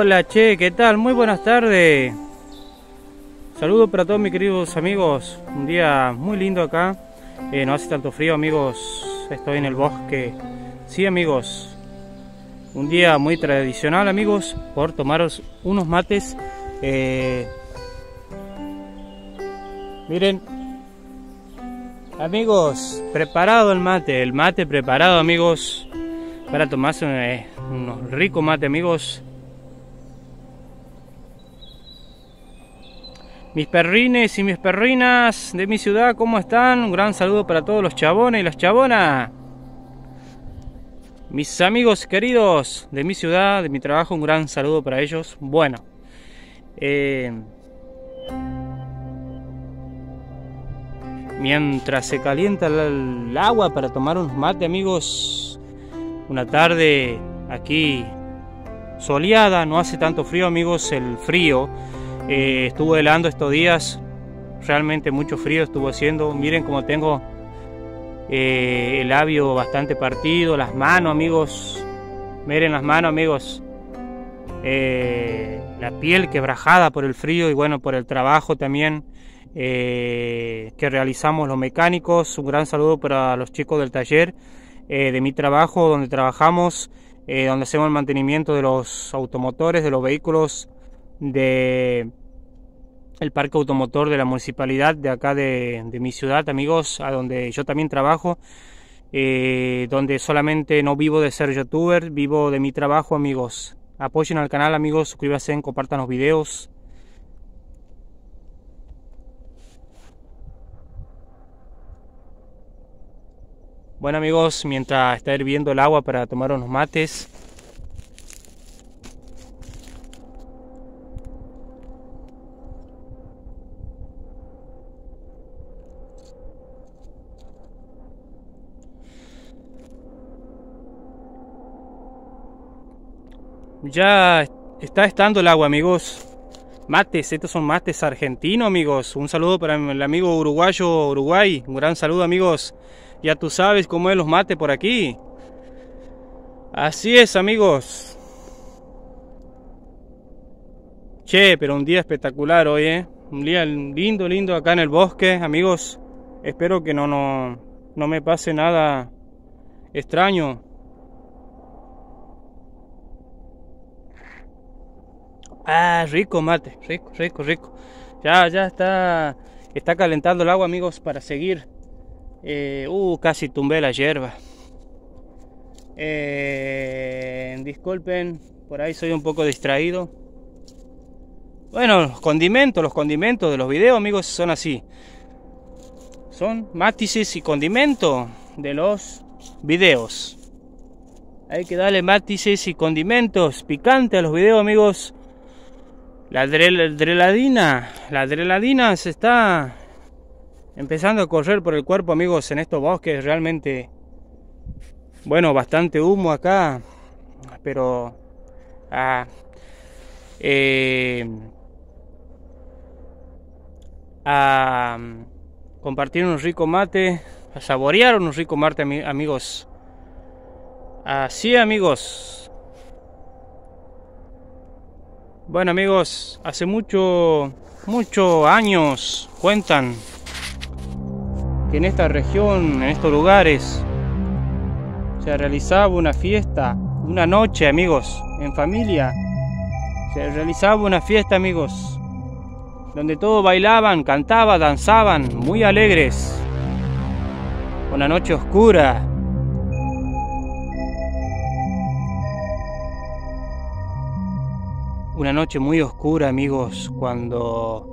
Hola, che, ¿qué tal? Muy buenas tardes. Saludos para todos mis queridos amigos. Un día muy lindo acá. Eh, no hace tanto frío, amigos. Estoy en el bosque. Sí, amigos. Un día muy tradicional, amigos, por tomaros unos mates. Eh, miren, amigos, preparado el mate. El mate preparado, amigos, para tomarse eh, un rico mate, amigos. Mis perrines y mis perrinas de mi ciudad, ¿cómo están? Un gran saludo para todos los chabones y las chabonas. Mis amigos queridos de mi ciudad, de mi trabajo, un gran saludo para ellos. Bueno, eh, mientras se calienta el agua para tomar un mate, amigos, una tarde aquí soleada, no hace tanto frío, amigos, el frío eh, estuvo helando estos días, realmente mucho frío estuvo haciendo. Miren cómo tengo eh, el labio bastante partido, las manos, amigos. Miren las manos, amigos. Eh, la piel quebrajada por el frío y bueno, por el trabajo también que realizamos los mecánicos. Un gran saludo para los chicos del taller de mi trabajo, donde trabajamos, donde hacemos el mantenimiento de los automotores, de los vehículos de el parque automotor de la municipalidad de acá de, mi ciudad, amigos, a donde yo también trabajo, eh, donde solamente no vivo de ser youtuber, vivo de mi trabajo, amigos. Apoyen al canal, amigos, suscríbanse, compartan los videos. Bueno amigos, mientras está hirviendo el agua para tomar unos mates, Ya está estando el agua, amigos. Mates, estos son mates argentinos, amigos. Un saludo para el amigo uruguayo Uruguay. Un gran saludo, amigos. Ya tú sabes cómo es los mates por aquí. Así es, amigos. Che, pero un día espectacular hoy, ¿eh? Un día lindo, lindo acá en el bosque, amigos. Espero que no, no, no me pase nada extraño. Ah, rico mate, rico, rico, rico. Ya, ya está, está calentando el agua, amigos, para seguir. Eh, uh, casi tumbé la hierba. Eh, disculpen, por ahí soy un poco distraído. Bueno, los condimentos, los condimentos de los videos, amigos, son así. Son matices y condimentos... de los videos. Hay que darle matices y condimentos Picante a los videos, amigos la adrenalina, la adrenalina se está empezando a correr por el cuerpo, amigos, en estos bosques realmente bueno, bastante humo acá, pero a ah, eh, ah, compartir un rico mate, a saborear un rico mate, amigos. Así, amigos. Bueno amigos, hace mucho, muchos años cuentan que en esta región, en estos lugares, se realizaba una fiesta, una noche amigos, en familia. Se realizaba una fiesta amigos, donde todos bailaban, cantaban, danzaban, muy alegres. Una noche oscura, Una noche muy oscura, amigos, cuando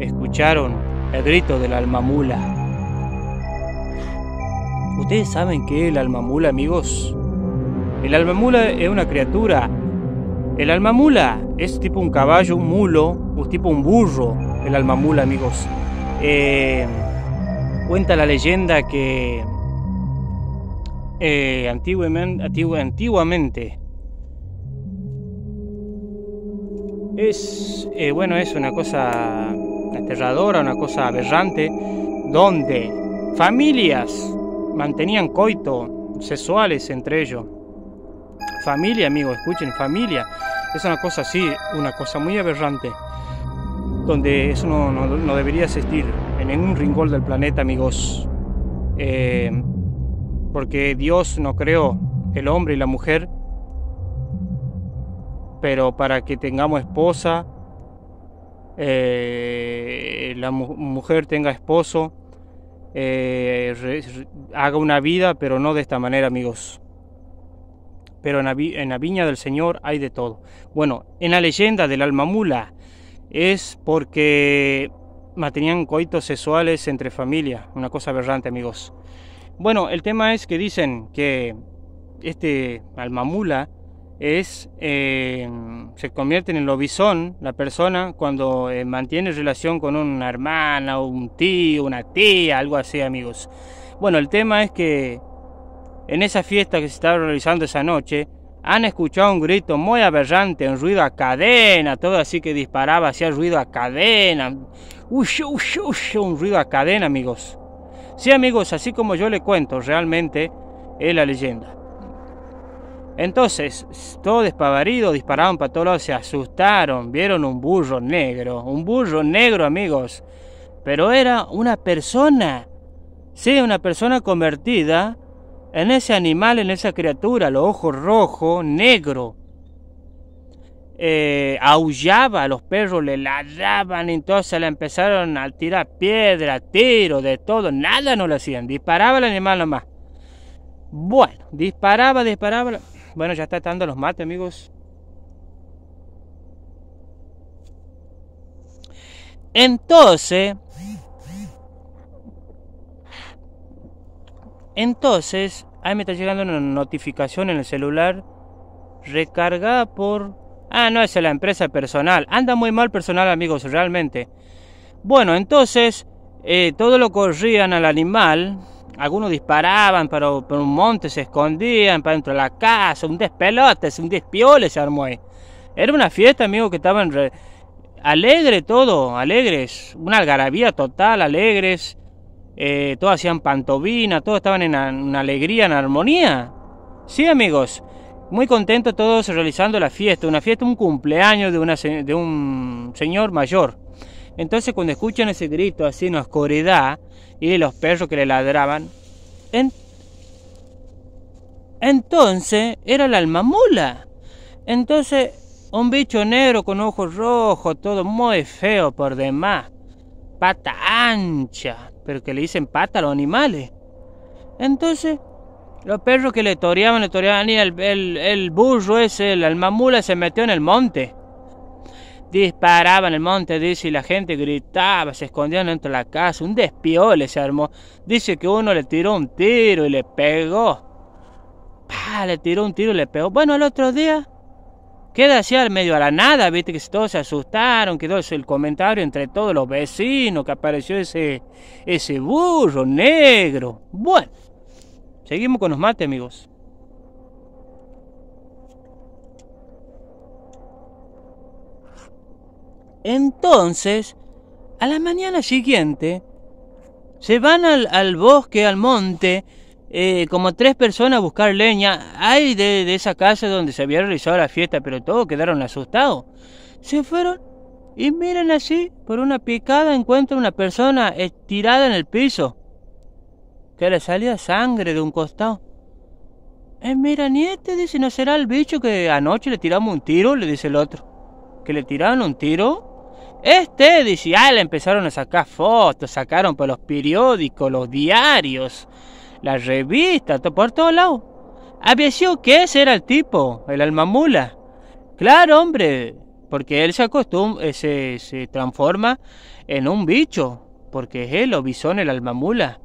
escucharon el grito del almamula. Ustedes saben que el almamula, amigos. El almamula es una criatura. El almamula es tipo un caballo, un mulo, un tipo un burro. El almamula, amigos. Eh, cuenta la leyenda que eh, antiguamente Es, eh, bueno, es una cosa aterradora, una cosa aberrante, donde familias mantenían coito sexuales entre ellos. Familia, amigos, escuchen, familia. Es una cosa así, una cosa muy aberrante, donde eso no, debería existir en ningún rincón del planeta, amigos. Eh, porque Dios no creó el hombre y la mujer pero para que tengamos esposa, eh, la mujer tenga esposo, eh, haga una vida, pero no de esta manera, amigos. Pero en la, viña del Señor hay de todo. Bueno, en la leyenda del alma mula es porque mantenían coitos sexuales entre familia, una cosa aberrante, amigos. Bueno, el tema es que dicen que este alma mula es, eh, se convierte en el lobizón la persona cuando eh, mantiene relación con una hermana, o un tío, una tía, algo así, amigos. Bueno, el tema es que en esa fiesta que se estaba realizando esa noche, han escuchado un grito muy aberrante, un ruido a cadena, todo así que disparaba, hacía ruido a cadena. Uy, un ruido a cadena, amigos. Sí, amigos, así como yo le cuento, realmente es la leyenda. Entonces, todo despavorido, dispararon para todos lados, se asustaron, vieron un burro negro, un burro negro, amigos. Pero era una persona, sí, una persona convertida en ese animal, en esa criatura, los ojos rojos, negro. Eh, aullaba a los perros, le ladraban, entonces le empezaron a tirar piedra, tiro, de todo, nada no le hacían, disparaba el animal nomás. Bueno, disparaba, disparaba, bueno, ya está dando los mates, amigos. Entonces, entonces, ahí me está llegando una notificación en el celular recargada por... Ah, no, es la empresa personal. Anda muy mal personal, amigos, realmente. Bueno, entonces, eh, todo lo corrían al animal algunos disparaban pero un monte, se escondían para dentro de la casa, un despelote, un despiole se armó Era una fiesta, amigo, que estaban alegre todo, alegres, una algarabía total, alegres. Eh, todos hacían pantovina, todos estaban en, una alegría, en armonía. Sí, amigos, muy contentos todos realizando la fiesta, una fiesta, un cumpleaños de, una, de un señor mayor. Entonces cuando escuchan ese grito así en oscuridad y los perros que le ladraban, entonces era la almamula. Entonces un bicho negro con ojos rojos, todo muy feo por demás, pata ancha, pero que le dicen pata a los animales. Entonces los perros que le toreaban, le toreaban y el, el burro ese, el almamula se metió en el monte. Disparaban el monte, dice, y la gente gritaba, se escondían dentro de la casa. Un despiole se armó. Dice que uno le tiró un tiro y le pegó. Le tiró un tiro y le pegó. Bueno, el otro día queda así al medio a la nada, viste que todos se asustaron, quedó el comentario entre todos los vecinos que apareció ese, ese burro negro. Bueno, seguimos con los mates, amigos. Entonces, a la mañana siguiente, se van al, bosque, al monte, eh, como tres personas a buscar leña. Hay de, esa casa donde se había realizado la fiesta, pero todos quedaron asustados. Se fueron y miren así, por una picada encuentran una persona estirada en el piso, que le salía sangre de un costado. Eh, mira, ni este dice, ¿no será el bicho que anoche le tiramos un tiro? Le dice el otro. ¿Que le tiraron un tiro? Este ah, le empezaron a sacar fotos, sacaron por los periódicos, los diarios, las revistas, por todos lados. Había sido que ese era el tipo, el almamula. Claro, hombre, porque él se acostumbra, eh, se, se transforma en un bicho, porque es el obisón, el almamula,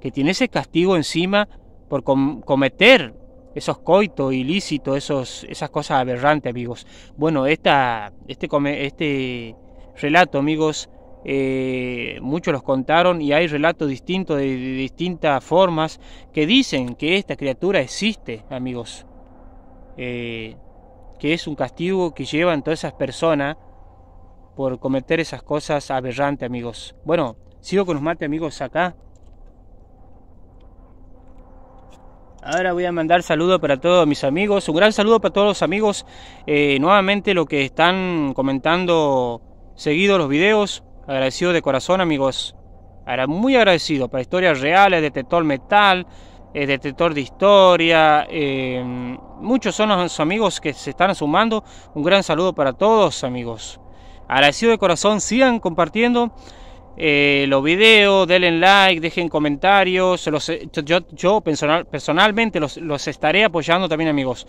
que tiene ese castigo encima por cometer esos coitos ilícitos, esos, esas cosas aberrantes, amigos. Bueno, esta, este, come, este relato, amigos. Eh, muchos los contaron y hay relatos distintos de, distintas formas que dicen que esta criatura existe, amigos. Eh, que es un castigo que llevan todas esas personas por cometer esas cosas aberrantes, amigos. Bueno, sigo con los mate, amigos, acá. Ahora voy a mandar saludos para todos mis amigos. Un gran saludo para todos los amigos. Eh, nuevamente lo que están comentando seguido los videos. Agradecido de corazón, amigos. Ahora, muy agradecido para historias reales, detector metal, detector de historia. Em, muchos son los amigos que se están sumando. Un gran saludo para todos, amigos. Agradecido de corazón, sigan compartiendo. Eh, los videos, denle like, dejen comentarios. yo, yo personalmente los, estaré apoyando también, amigos.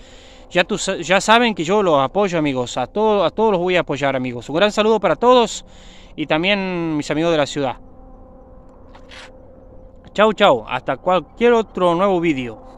Ya, ya saben que yo los apoyo, amigos. A, todo, a todos los voy a apoyar, amigos. Un gran saludo para todos y también mis amigos de la ciudad. Chau, chau. Hasta cualquier otro nuevo vídeo.